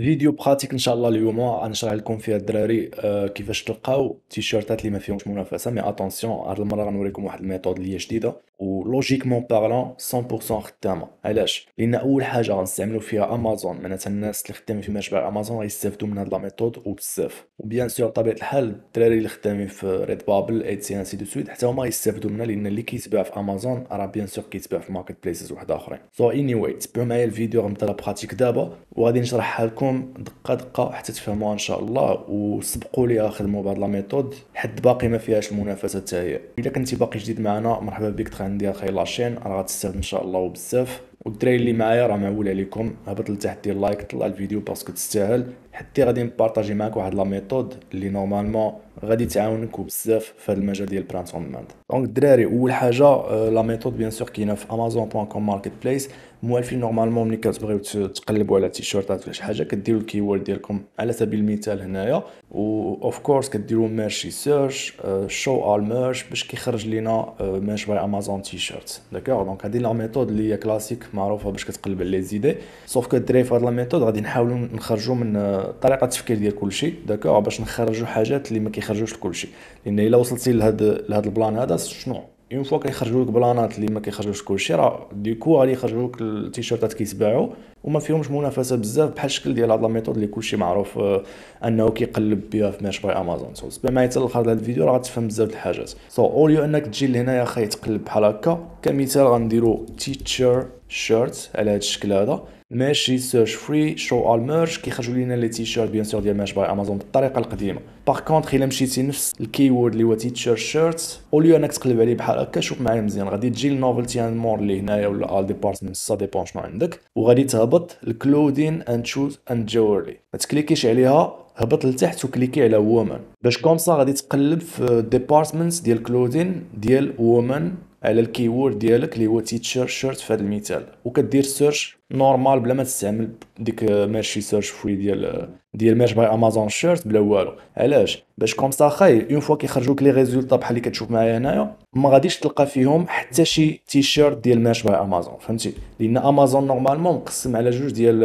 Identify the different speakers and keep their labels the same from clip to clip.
Speaker 1: فيديو براتيك ان شاء الله اليوم غنشرح لكم فيها الدراري آه، كيفاش تلقاو تيشيرتات اللي ما فيهمش منافسه مي اتونسيون هاد المره غنوريكم واحد الميثود اللي هي جديده ولوجيكمون بارلون 100% خدامه علاش لان اول حاجه غنستعملو فيها امازون معناتها الناس اللي خدامين في مجمع امازون غيستافدوا من هاد لا ميثود وبزاف وبيان سور طبيعه الحال الدراري اللي خدامين في ريد بابل ان سي دو سويت حتى هما غيستافدوا منها لان اللي كيتباع في امازون راه بيان سور كيتباع في ماركت بليسز واحد اخرين سو اني واي تبعوا معايا الفيديو غنبدا لا براتيك دابا وغادي نشرحها لكم لكم دقه دقه حتى تفهموها ان شاء الله وسبقوا لي خدموا بهاد لا ميثود حد باقي ما فيهاش المنافسه حتى هي الا كنتي باقي جديد معنا مرحبا بك تخي عندي خير لاشين راه غتستافد ان شاء الله وبزاف والدراري اللي معايا راه معول عليكم هبط لتحت دير لايك طلع الفيديو باسكو تستاهل حتى غادي نبارطاجي معاك واحد لا ميثود اللي نورمالمون غادي تعاونك وبزاف في هذا المجال ديال برانت اون ديماند دونك الدراري اول حاجه لا ميثود بيان سور كاينه في امازون بوان كوم ماركت بليس موالفين نورمالمون ملي كتبغيو تقلبوا على تيشيرتات ولا شي حاجه كديروا الكيورد ديالكم على سبيل المثال هنايا و اوف كورس كديروا ميرشي سيرش شو ال ميرش باش كيخرج لينا ميرش باي امازون تيشيرت داكوغ دونك هذه لا ميثود اللي هي كلاسيك معروفه باش كتقلب على لي زيدي سوف كدري في هاد لا ميثود غادي نحاولوا نخرجوا من آه، طريقه التفكير ديال كلشي داكوغ باش نخرجوا حاجات اللي ما كيخرجوش لكل شيء لان الا وصلتي لهذا لهذا البلان هذا شنو اون فوا كيخرجوا لك بلانات اللي ما كيخرجوش كلشي راه ديكو غادي يخرجوا لك التيشيرتات كيتباعوا وما فيهمش منافسه بزاف بحال الشكل ديال هاد لا ميثود اللي كلشي معروف آه، انه كيقلب بها في ماش باي امازون سو سبا معايا الاخر هاد الفيديو راه غتفهم بزاف الحاجات سو so, اوليو انك تجي لهنايا خاي تقلب بحال هكا كمثال غنديرو تيتشر شيرت على هاد الشكل هذا ماشي سيرش فري شو اول ميرش كيخرجوا لينا لي تيشيرت بيان سور ديال ماش باي امازون بالطريقه القديمه باغ كونتخ الا مشيتي نفس الكيورد اللي هو تيشيرت شيرت اوليو انك تقلب عليه بحال هكا شوف معايا مزيان غادي تجي النوفلتي اند مور اللي هنايا ولا ال ديبارتمنت سا ديبون شنو عندك وغادي تهبط الكلودين اند شوز اند جوري ما تكليكيش عليها هبط لتحت وكليكي على وومن باش كومسا غادي تقلب في ديبارتمنت ديال كلودين ديال وومن على الكيورد ديالك اللي هو تيتشر شيرت في هذا المثال وكدير سيرش نورمال بلا ما تستعمل ديك ماشي سيرش فري ديال ديال ميرش باي امازون شيرت بلا والو علاش باش كوم سا خاي اون فوا كيخرجوك لي ريزولطا بحال اللي كتشوف معايا هنايا ما غاديش تلقى فيهم حتى شي تيشيرت ديال ميرش باي امازون فهمتي لان امازون نورمالمون مقسم على جوج ديال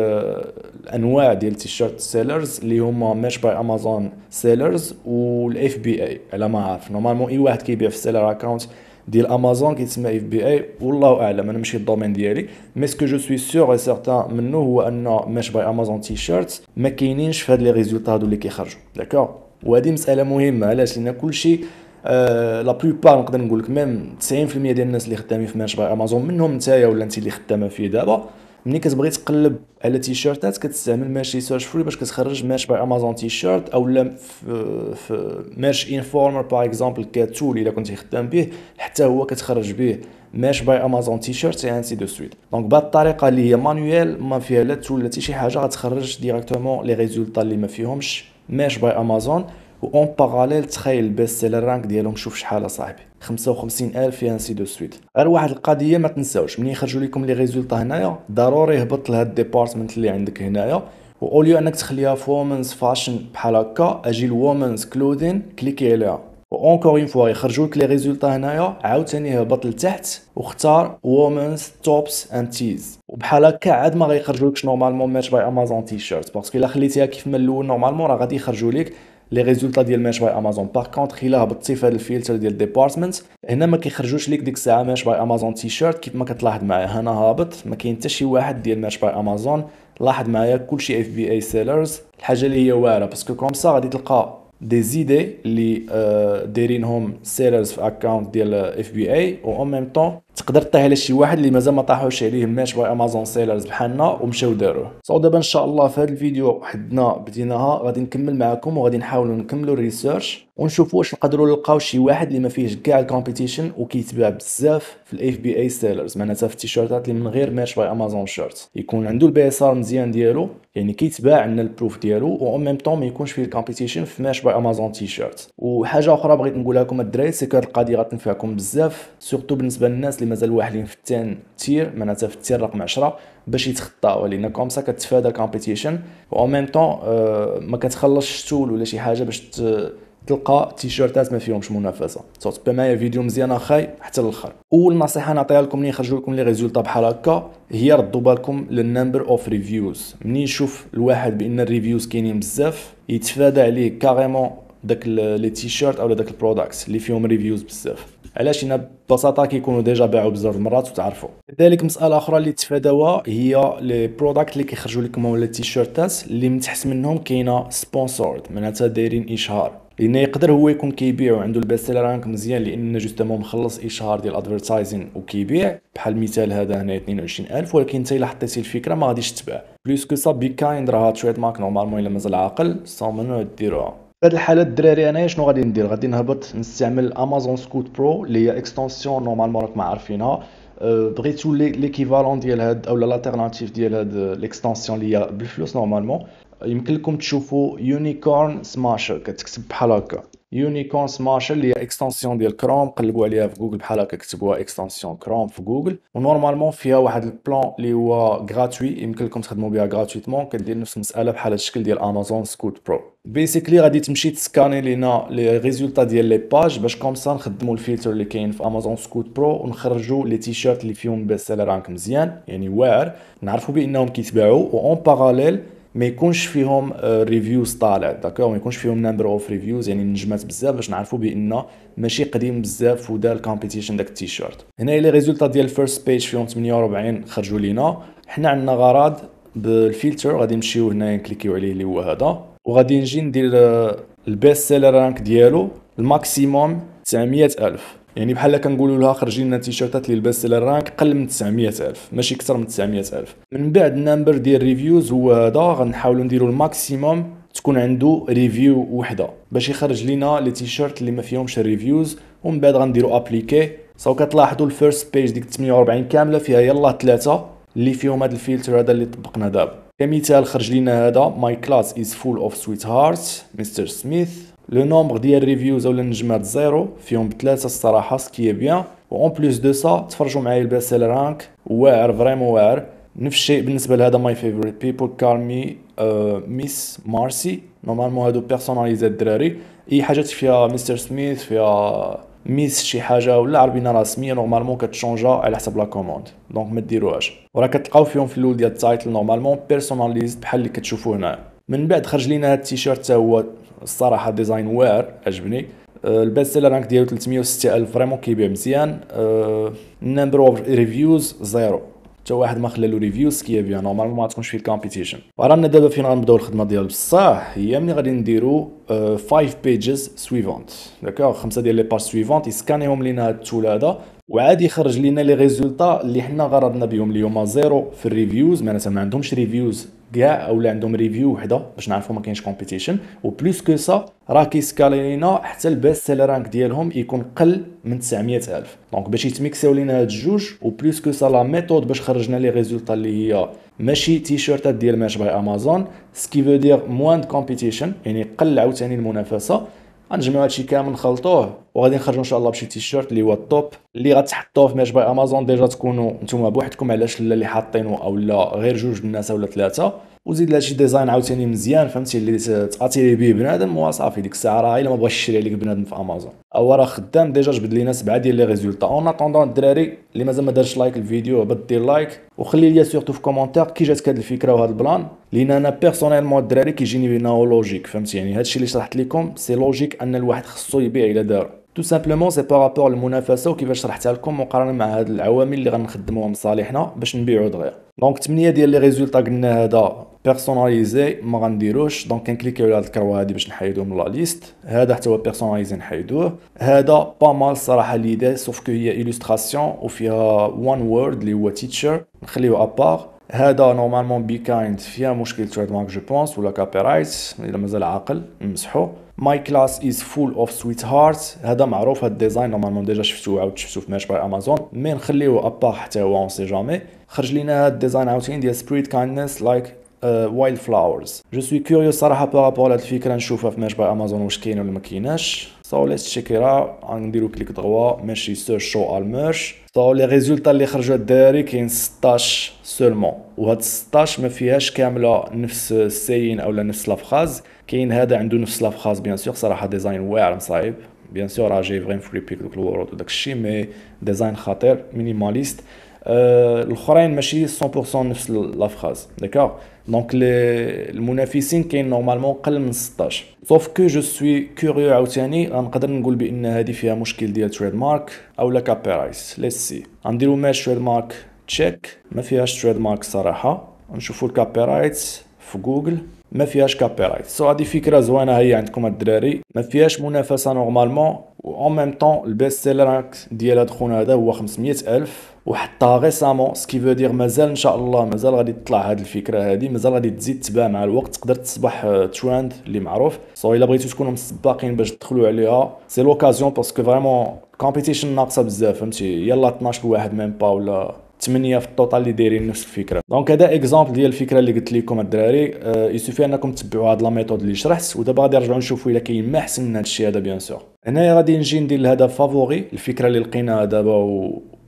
Speaker 1: الانواع ديال تيشيرت سيلرز اللي هما ميرش باي امازون سيلرز والاف بي اي على ما عارف نورمالمون اي واحد كيبيع في سيلر اكونت ديال امازون كيتسمى اف بي اي والله اعلم انا ماشي الدومين ديالي مي سكو جو سوي سيغ سارتان منه هو ان ماش باي امازون تي شيرت ما كاينينش في هاد لي ريزولتا هادو اللي كيخرجوا داكوغ وهادي مساله مهمه علاش لان كلشي لا بلوبار نقدر نقول لك ميم 90% ديال الناس اللي خدامين في ماش باي امازون منهم نتايا ولا انت اللي خدامه فيه دابا ملي كتبغي تقلب على تيشيرتات كتستعمل ماشي سيرش فري باش كتخرج ماش باي امازون تيشيرت او لا في ماش انفورمر باغ اكزومبل كتول الا كنتي خدام به حتى هو كتخرج به ماش باي امازون تيشيرت يعني انسي دو سويت دونك بهاد الطريقه اللي هي مانويل ما فيها لا تول لا حتى شي حاجه غتخرج ديريكتومون لي ريزولطا اللي ما فيهمش ماش باي امازون اون باراليل تخيل البيست سيلر رانك ديالهم شوف شحال اصاحبي 55000 يا انسي دو سويت غير واحد القضيه ما تنساوش ملي يخرجوا لكم لي ريزولطا هنايا ضروري هبط لهاد الديبارتمنت اللي عندك هنايا واوليو انك تخليها في وومنز فاشن بحال هكا اجي لومنز كلودين كليكي عليها اونكور اون فوا يخرجوا لك لي ريزولطا هنايا عاوتاني هبط لتحت واختار وومنز توبس اند تيز وبحال هكا عاد ما غيخرجوا لكش نورمالمون ماتش باي امازون تي شيرت باسكو الا خليتيها كيف ما الاول نورمالمون راه غادي يخرجوا لك لي ريزولتا ديال ماش باي امازون باغ كونتر الا هبطتي في هذا الفيلتر ديال ديبارتمنت هنا ما كيخرجوش ليك ديك الساعه ماش باي امازون تي شيرت كيف ما كتلاحظ معايا هنا هابط ما كاين حتى شي واحد ديال ماش باي امازون لاحظ معايا كلشي اف بي اي سيلرز الحاجه اللي هي واعره باسكو كوم سا غادي تلقى دي زيدي اللي دايرينهم euh, سيلرز في اكونت ديال اف بي اي و اون ميم طون تقدر طيح على شي واحد اللي مازال ما طاحوش عليه ماش باي امازون سيلرز بحالنا ومشاو داروه سو دابا ان شاء الله في هذا الفيديو حدنا بديناها غادي نكمل معكم وغادي نحاولوا نكملوا الريسيرش ونشوفوا واش نقدروا نلقاو شي واحد اللي ما فيهش كاع الكومبيتيشن وكيتباع بزاف في الاف بي اي سيلرز معناتها في التيشيرتات اللي من غير ماش باي امازون شيرت يكون عنده البي اس ار مزيان ديالو يعني كيتباع عندنا البروف ديالو و ميم طون ما يكونش فيه الكومبيتيشن في ماش باي امازون تيشيرت وحاجه اخرى بغيت نقولها لكم الدراري سي القضيه غتنفعكم بزاف سورتو بالنسبه للناس اللي مازال واحدين في التان تير معناتها في التير رقم 10 باش يتخطاو لان كومسا كتفادى الكومبيتيشن و ميم طون آه، ما كتخلصش تول ولا شي حاجه باش تلقى تيشيرتات ما فيهمش منافسه بما معايا فيديو مزيان اخاي حتى الاخر اول نصيحه نعطيها لكم ملي نخرجوا لكم لي ريزولطا بحال هكا هي ردوا بالكم للنمبر اوف ريفيوز ملي يشوف الواحد بان الريفيوز كاينين بزاف يتفادى عليه كاريمون داك لي تيشيرت اولا داك البروداكت اللي فيهم ريفيوز بزاف علاش هنا ببساطه كيكونوا ديجا باعوا بزاف المرات وتعرفوا كذلك مساله اخرى اللي تفاداوها هي لي بروداكت اللي كيخرجوا لكم ولا التيشيرتات اللي من تحت منهم كاينه سبونسورد معناتها دايرين اشهار لان يقدر هو يكون كيبيع وعنده البيست سيلر رانك مزيان لان جوستومون مخلص اشهار ديال ادفرتايزين وكيبيع بحال المثال هذا هنا 22000 ولكن انت الا حطيتي الفكره ما غاديش تباع بلوس كو سا بيكايند راها تشويت ماك نورمالمون الا مازال عاقل صامنو ديروها في هذه الحالات الدراري انايا شنو غادي ندير غادي نهبط نستعمل امازون سكوت برو اللي هي اكستنسيون نورمالمون راكم عارفينها أه، بغيتو ليكيفالون ديال هاد اولا لاتيرناتيف ديال هاد ليكستنسيون اللي هي بالفلوس نورمالمون يمكن لكم تشوفوا يونيكورن سماشر كتكتب بحال هكا يونيكورن سماشر اللي هي اكستنسيون ديال كروم قلبوا عليها في جوجل بحال هكا كتبوها اكستنسيون كروم في جوجل ونورمالمون فيها واحد البلان اللي هو غراتوي يمكن لكم تخدموا بها غراتويتمون كدير نفس المساله بحال الشكل ديال امازون سكوت برو بيسيكلي غادي تمشي تسكاني لينا لي ريزولتا ديال لي باج باش كومسا نخدموا الفلتر اللي كاين في امازون سكوت برو ونخرجوا لي تيشيرت اللي فيهم بيست سيلر رانك مزيان يعني واعر نعرفوا بانهم كيتباعوا اون باراليل ما يكونش فيهم ريفيوز آه, طالع داكور ما يكونش فيهم نمبر اوف ريفيوز يعني نجمات بزاف باش نعرفوا بان ماشي قديم بزاف ودا الكومبيتيشن داك التيشيرت هنا لي ريزولتا ديال الفيرست بيج فيهم 48 خرجوا لينا حنا عندنا غرض بالفلتر غادي نمشيو هنايا نكليكيو عليه اللي هو هذا وغادي نجي ندير البيست سيلر رانك ديالو الماكسيموم 900 الف يعني بحال كنقولوا لها خرجي لنا تيشيرتات اللي لبست رانك قل من 900000 ماشي اكثر من 900000 من بعد النمبر ديال الريفيوز هو هذا غنحاولوا نديروا الماكسيموم تكون عنده ريفيو وحده باش يخرج لينا لي تيشيرت اللي ما فيهمش الريفيوز ومن بعد غنديروا ابليكي سو كتلاحظوا الفيرست بيج ديك 48 كامله فيها يلا ثلاثه اللي فيهم هذا الفلتر هذا اللي طبقنا دابا كمثال خرج لينا هذا ماي كلاس از فول اوف سويت هارت مستر سميث لو نومبر ديال ريفيوز ولا النجمات زيرو فيهم ثلاثه الصراحه سكي بيان وان بليس دو سا تفرجوا معايا الباسل رانك واعر فريمون واعر نفس الشيء بالنسبه لهذا ماي فيفوريت بيبل كارمي ميس مارسي نورمالمون هادو بيرسوناليزات الدراري اي حاجات فيها مستر سميث فيها ميس شي حاجه ولا عربينا راه سميه نورمالمون كتشونجا على حسب لا كوموند دونك ما ديروهاش وراه كتلقاو فيهم في الاول ديال التايتل نورمالمون بيرسوناليز بحال اللي كتشوفوه هنا من بعد خرج لينا هاد التيشيرت حتى هو الصراحه ديزاين وير عجبني أه، البيست سيلر رانك ديالو 306 الف فريمون كيبيع مزيان نمبر اوف ريفيوز زيرو حتى واحد ما خلى له ريفيوز بيان نورمالمون ما تكونش فيه الكومبيتيشن رانا دابا فين غنبداو الخدمه ديال بصح هي ملي غادي نديرو 5 بيجز سويفونت داكوغ خمسه ديال لي باج سويفونت يسكانيهم لينا هاد هذا وعادي يخرج لينا لي ريزولطا اللي حنا غرضنا بهم اليوم زيرو في الريفيوز معناتها ما عندهمش ريفيوز كاع ولا عندهم ريفيو وحده باش نعرفوا ما كاينش كومبيتيشن وبلوس كو سا راه كيسكالي لينا حتى البيست سيل رانك ديالهم يكون قل من 900000 دونك باش يتميكسيو لينا هاد الجوج وبلوس كو سا لا ميثود باش خرجنا لي ريزولطا اللي هي ماشي تيشيرتات ديال ماش باي امازون سكي فو دير موان د كومبيتيشن يعني قل عاوتاني المنافسه غنجمعوا هادشي كامل نخلطوه وغادي نخرجوا ان شاء الله بشي تيشيرت اللي هو الطوب اللي غتحطوه في ماش باي امازون ديجا تكونوا نتوما بوحدكم علاش لا اللي حاطينه او لا غير جوج الناس ولا ثلاثه وزيد لها شي ديزاين عاوتاني مزيان فهمتي اللي تاتيري به بنادم وصافي ديك الساعه راه الا ما بغاش يشري عليك بنادم في امازون هو راه خدام ديجا جبد لينا سبعه ديال لي ريزولطا اون اتوندون الدراري اللي مازال ما دارش لايك الفيديو هبط دير لايك وخلي ليا سورتو في كومونتير كي جاتك هاد الفكره وهاد البلان لان انا بيرسونيلمون الدراري كيجيني بينا لوجيك فهمتي يعني هادشي اللي شرحت لكم سي لوجيك ان الواحد خصو يبيع الى دارو تو سامبلومون سي بارابور المنافسه وكيفاش شرحتها لكم مقارنه مع هاد العوامل اللي غنخدموها لصالحنا باش نبيعو دغيا دونك 8 ديال لي ريزولطا قلنا هذا بيرسوناليزي ما غنديروش دونك كنكليكيو على هاد الكروه هادي باش نحيدو من لا ليست هذا حتى هو بيرسوناليزي نحيدوه هذا با مال الصراحه ليدي سوف كو هي ايلوستراسيون وفيها وان وورد اللي هو تيتشر نخليوه ابار هذا نورمالمون بي كايند فيها مشكل تريد مارك جو بونس ولا رايت الا مازال عاقل نمسحو ماي كلاس از فول اوف سويت هارت هذا معروف هاد الديزاين نورمالمون ديجا شفتو عاود شفتو في ميرش باي امازون مي نخليوه ابار حتى هو اون سي جامي خرج لينا هاد الديزاين عاوتاني ديال سبريت كايندنس لايك وايلد فلاورز جو سوي كيوريو صراحه بارابور لهاد الفكره نشوفها في باي امازون واش كاينه ولا ما كايناش صاو ليست تشيكيرا غنديرو كليك دغوا ماشي سور شو الميرش صاو لي ريزولتا اللي خرجوا الدراري كاين 16 سولمون وهاد 16 ما فيهاش كامله نفس السين اولا نفس لافخاز كاين هذا عنده نفس لافخاز بيان سور صراحه ديزاين واعر مصايب بيان سور راجي فريم فري بيك دوك الورود وداك الشيء مي ديزاين خطير مينيماليست الاخرين ماشي 100% نفس لا فراز داكوغ دونك المنافسين كاين نورمالمون قل من 16 سوف كو جو سوي كوريو عاوتاني غنقدر نقول بان هذه فيها مشكل ديال تريد مارك او لا كابيرايس ليتس سي غنديرو ماش تريد مارك تشيك ما فيهاش تريد مارك الصراحه نشوفو الكابيرايت في جوجل ما فيهاش كابيرايت سو هذه فكره زوينه هي عندكم الدراري ما فيهاش منافسه نورمالمون و اون ميم طون البيست سيلر ديال هاد خونا هذا هو 500 الف وحتى ريسامون سكي فو دير مازال ان شاء الله مازال غادي تطلع هاد الفكره هادي مازال غادي تزيد تباع مع الوقت تقدر تصبح تراند آه، اللي معروف سو الا بغيتو تكونوا مسباقين باش تدخلوا عليها سي لوكازيون باسكو فريمون كومبيتيشن ناقصه بزاف فهمتي يلا 12 واحد ميم با ولا 8 في التوتال اللي دايرين نفس الفكره دونك هذا اكزامبل ديال الفكره اللي قلت لكم الدراري أه يسوفي انكم تتبعوا هاد لا ميثود اللي شرحت ودابا غادي نرجعوا نشوفوا الا كاين ما احسن من هادشي الشيء هذا بيان سور هنايا غادي نجي ندير الهدف فافوري الفكره اللي لقيناها دابا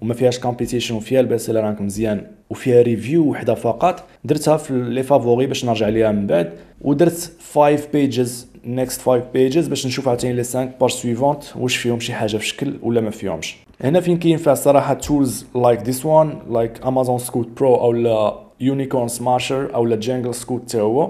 Speaker 1: وما فيهاش كومبيتيشن وفيها البيست سيلر رانك مزيان وفيها ريفيو وحده فقط درتها في لي فافوري باش نرجع ليها من بعد ودرت 5 بيجز نيكست 5 بيجز باش نشوف عاوتاني لي 5 بار سويفونت واش فيهم شي حاجه في شكل ولا ما فيهمش هنا فين كاين فيها الصراحه تولز لايك ذيس وان لايك امازون سكوت برو اولا يونيكورن سماشر اولا جانجل سكوت تاعو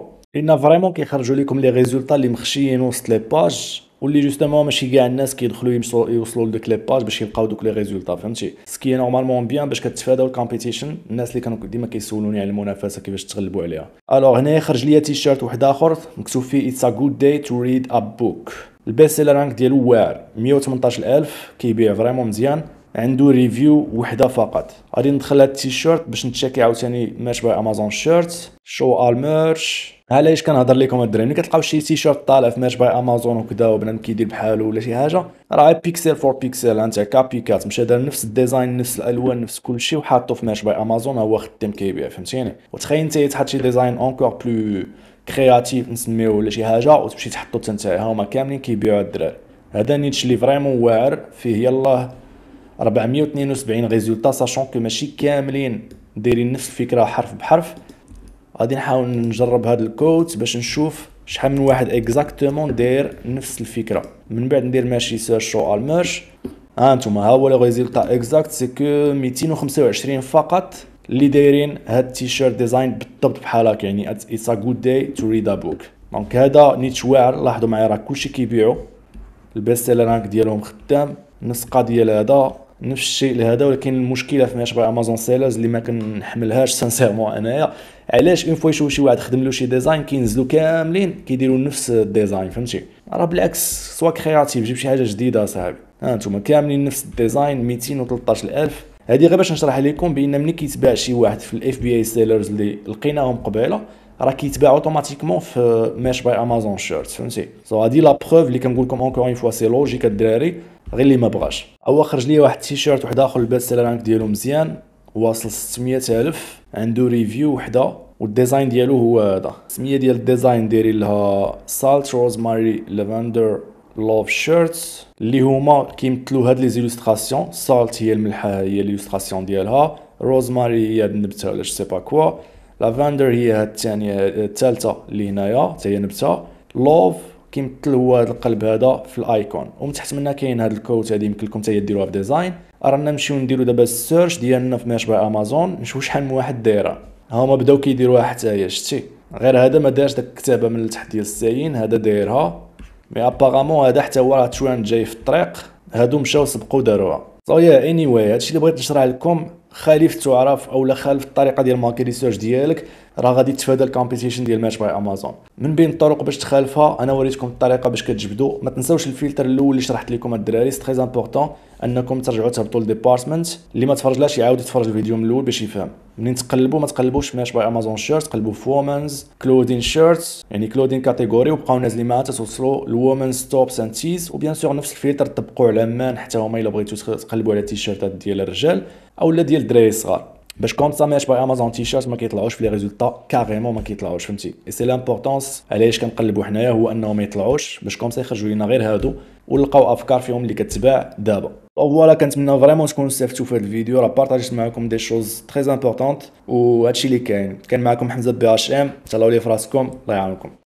Speaker 1: هو فريمون كيخرجوا لكم لي ريزولطا اللي مخشيين وسط لي باج واللي جوستومون ماشي كاع الناس كيدخلوا يمشوا يوصلوا لدوك لي باج باش يلقاو دوك لي ريزولطا فهمتي سكي نورمالمون بيان باش كتفاداو الكومبيتيشن الناس اللي كانوا ديما كيسولوني على المنافسه كيفاش تغلبوا عليها الوغ هنايا خرج ليا تيشيرت واحد اخر مكتوب فيه اتس ا جود داي تو ريد ا بوك البيست سيلر رانك ديالو واعر 118000 كيبيع فريمون مزيان عنده ريفيو وحده فقط غادي ندخل هاد التيشيرت باش نتشاكي عاوتاني ماش باي امازون شيرت شو الميرش علاش كنهضر لكم الدراري ملي كتلقاو شي تيشيرت طالع في ماش باي امازون وكذا وبنادم كيدير بحالو ولا شي حاجه راه بيكسل فور بيكسل انت كابيكات مشى دار نفس الديزاين نفس الالوان نفس كل شيء وحاطو في ماش باي امازون هو خدام كيبيع فهمتيني وتخيل انت تحط شي ديزاين اونكور بلو كرياتيف نسميه ولا شي حاجه وتمشي تحطو تنتاعها هما كاملين كيبيعوا الدراري هذا نيتش اللي فريمون واعر فيه يلاه 472 ريزولتا ساشون كو ماشي كاملين دايرين نفس الفكره حرف بحرف غادي نحاول نجرب هذا الكود باش نشوف شحال من واحد اكزاكتومون داير نفس الفكره من بعد ندير ماشي سيرش او الميرش ها انتم ها هو لو ريزولتا اكزاكت سي كو 225 فقط اللي دايرين هاد التيشيرت ديزاين بالضبط بحال هكا يعني اتس ا جود داي تو ريد ا بوك دونك هذا نيتش واعر لاحظوا معايا راه كلشي كيبيعو البيست سيلر رانك ديالهم خدام النسقه ديال هذا نفس الشيء لهذا ولكن المشكله في ماشي امازون سيلرز اللي ما كنحملهاش سانسيرمون انايا علاش اون فوا يشوف شي واحد خدم له شي ديزاين كينزلوا كاملين كيديروا نفس الديزاين فهمتي راه بالعكس سوا كرياتيف جيب شي حاجه جديده صاحبي ها نتوما كاملين نفس الديزاين 213000 هذه غير باش نشرح لكم بان ملي كيتباع شي واحد في الاف بي اي سيلرز اللي لقيناهم قبيله راه كيتباع اوتوماتيكمون في ماش باي امازون شيرت فهمتي سو هادي لا بروف اللي كنقول لكم اونكور اون فوا سي لوجيك الدراري غير اللي ما بغاش هو خرج لي واحد التيشيرت واحد اخر لباس الرانك ديالو مزيان واصل 600 الف عنده ريفيو وحده والديزاين ديالو هو هذا السميه ديال الديزاين دايرين لها سالت روزماري لافندر لوف شيرتس اللي هما كيمثلوا هاد لي زيلوستراسيون سالت هي الملحه هي ليلوستراسيون ديالها روزماري هي النبته ولا شي با كوا لافندر هي الثانيه الثالثه اللي هنايا حتى هي نبته لوف كيمثل هو هذا القلب هذا في الايكون ومن تحت منها كاين هذا الكود هذه يمكن لكم حتى ديروها في ديزاين رانا نمشيو نديرو دابا السيرش ديالنا في باي امازون نشوف شحال من واحد دايره ها هما بداو كيديروها حتى هي شتي غير هذا ما دارش داك الكتابه من التحت ديال الساين هذا دايرها مي ابارامون هذا حتى هو راه تشوان جاي في الطريق هادو مشاو سبقوا داروها سو يا اني واي هادشي اللي بغيت نشرح لكم خالف تعرف او خالف الطريقه ديال ماركي ريسيرش ديالك راه غادي تفادى الكومبيتيشن ديال ماتش باي امازون من بين الطرق باش تخالفها انا وريتكم الطريقه باش كتجبدوا ما تنساوش الفلتر الاول اللي شرحت لكم الدراري سي تري امبورطون انكم ترجعوا تهبطوا للديبارتمنت اللي ما تفرجلاش يعاود يتفرج الفيديو من الاول باش يفهم منين تقلبوا ما تقلبوش ماتش باي امازون شيرت قلبوا في وومنز كلودين شيرت يعني كلودين كاتيجوري وبقاو نازلين معها توصلوا لومن ستوب سانتيز وبيان سور نفس الفلتر طبقوه على مان حتى هما الا بغيتو تقلبوا على تيشيرتات ديال الرجال اولا ديال الدراري الصغار باش كومسا سا ما امازون تي شيرت ما كيطلعوش في لي ريزولطا كاريمون ما كيطلعوش فهمتي اي سي لامبورطونس علاش كنقلبوا حنايا هو انه ما يطلعوش باش كومسا يخرجوا لينا غير هادو ونلقاو افكار فيهم اللي كتباع دابا فوالا كنتمنى فريمون تكونوا استفدتوا في هذا الفيديو راه بارطاجيت معكم دي شوز تري امبورطونت وهادشي اللي كاين كان معكم حمزه بي اش ام تهلاو لي فراسكم الله يعاونكم